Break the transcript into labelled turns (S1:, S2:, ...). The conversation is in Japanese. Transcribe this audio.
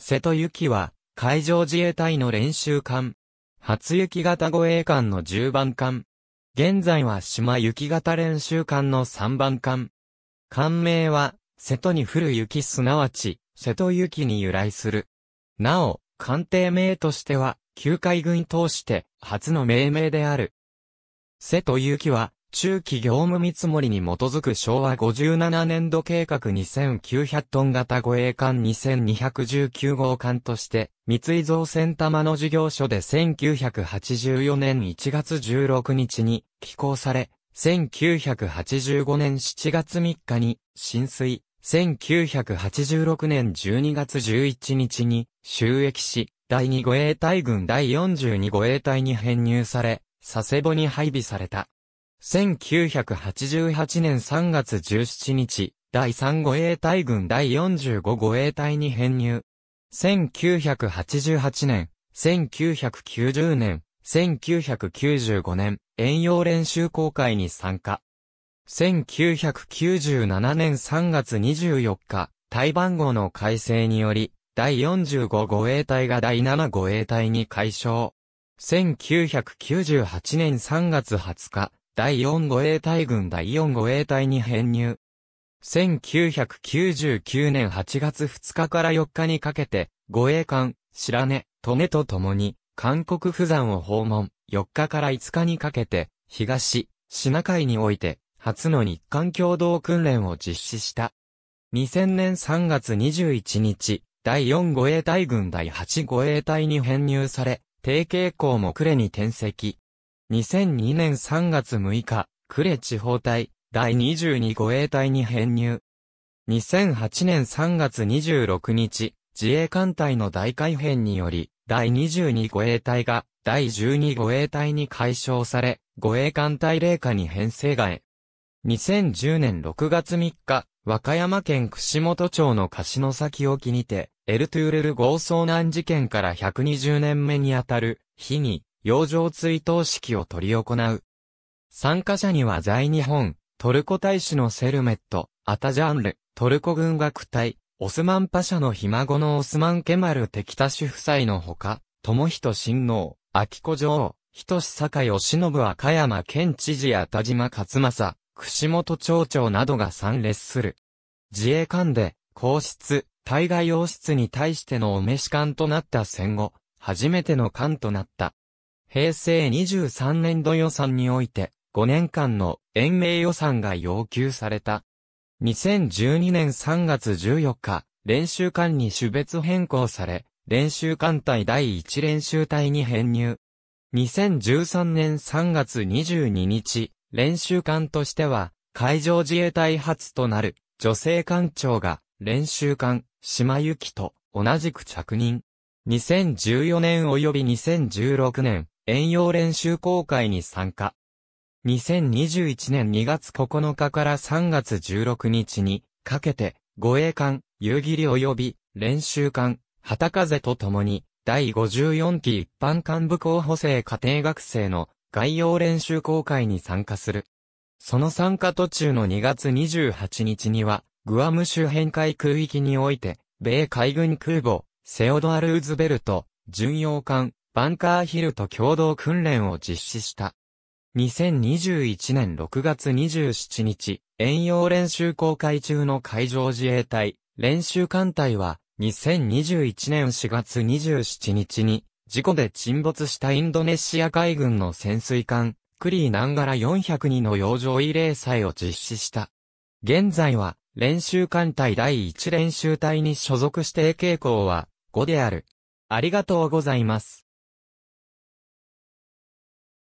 S1: 瀬戸行きは、海上自衛隊の練習艦。初雪型護衛艦の10番艦。現在は島雪型練習艦の3番艦。艦名は、瀬戸に降る雪すなわち、瀬戸雪に由来する。なお、艦艇名としては、旧海軍通して、初の命名である。瀬戸雪は、中期業務見積もりに基づく昭和57年度計画2900トン型護衛艦2219号艦として、三井造船玉の事業所で1984年1月16日に寄港され、1985年7月3日に浸水、1986年12月11日に収益し、第2護衛隊軍第42護衛隊に編入され、佐世保に配備された。1988年3月17日、第3護衛隊軍第45護衛隊に編入。1988年、1990年、1995年、遠洋練習公開に参加。1997年3月24日、台番号の改正により、第45護衛隊が第7護衛隊に改称。1998年3月20日、第4護衛隊軍第4護衛隊に編入。1999年8月2日から4日にかけて、護衛艦、白根、利根と共に、韓国釜山を訪問、4日から5日にかけて、東、シナ海において、初の日韓共同訓練を実施した。2000年3月21日、第4護衛隊軍第8護衛隊に編入され、低傾向も暮れに転籍。2002年3月6日、呉地方隊、第22護衛隊に編入。2008年3月26日、自衛艦隊の大改編により、第22護衛隊が、第12護衛隊に解消され、護衛艦隊令下に編成替え。2010年6月3日、和歌山県串本町の柏の崎沖にて、エルトゥールル豪奏難事件から120年目にあたる、日に、洋上追悼式を取り行う。参加者には在日本、トルコ大使のセルメット、アタジャンル、トルコ軍楽隊、オスマンパシャのひ孫のオスマンケマル・敵キタ夫妻のほか、友人親王、秋子女王、人志坂義信赤山県知事や田島勝正、串本町長などが参列する。自衛官で、皇室、対外王室に対してのお召し官となった戦後、初めての官となった。平成23年度予算において、5年間の延命予算が要求された。2012年3月14日、練習艦に種別変更され、練習艦隊第1練習隊に編入。2013年3月22日、練習艦としては、海上自衛隊初となる女性艦長が、練習艦、島行きと同じく着任。2014年及び2016年、遠洋練習公開に参加。2021年2月9日から3月16日にかけて、護衛艦、夕霧及び練習艦、旗風と共に、第54期一般幹部候補生家庭学生の概要練習公開に参加する。その参加途中の2月28日には、グアム周辺海空域において、米海軍空母、セオドアル・ウズベルト、巡洋艦、バンカーヒルと共同訓練を実施した。2021年6月27日、遠洋練習公開中の海上自衛隊、練習艦隊は、2021年4月27日に、事故で沈没したインドネシア海軍の潜水艦、クリーナンガラ402の洋上慰霊祭を実施した。現在は、練習艦隊第1練習隊に所属して傾向は、5である。ありがとうございます。